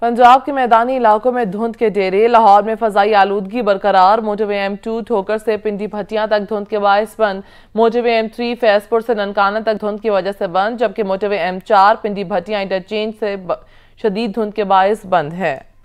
पंजाब के मैदानी इलाकों में धुंध के डेरे लाहौर में फजाई आलूदगी बरकरार मोटरवे एम टू ठोकर से पिंडी भटिया तक धुंध के बायस बंद मोटरवे एम थ्री फैजपुर से ननकाना तक धुंध की वजह से बंद जबकि मोटरवे एम चार पिंडी भटिया इंटरचेंज से शदीद धुंध के बायस बंद है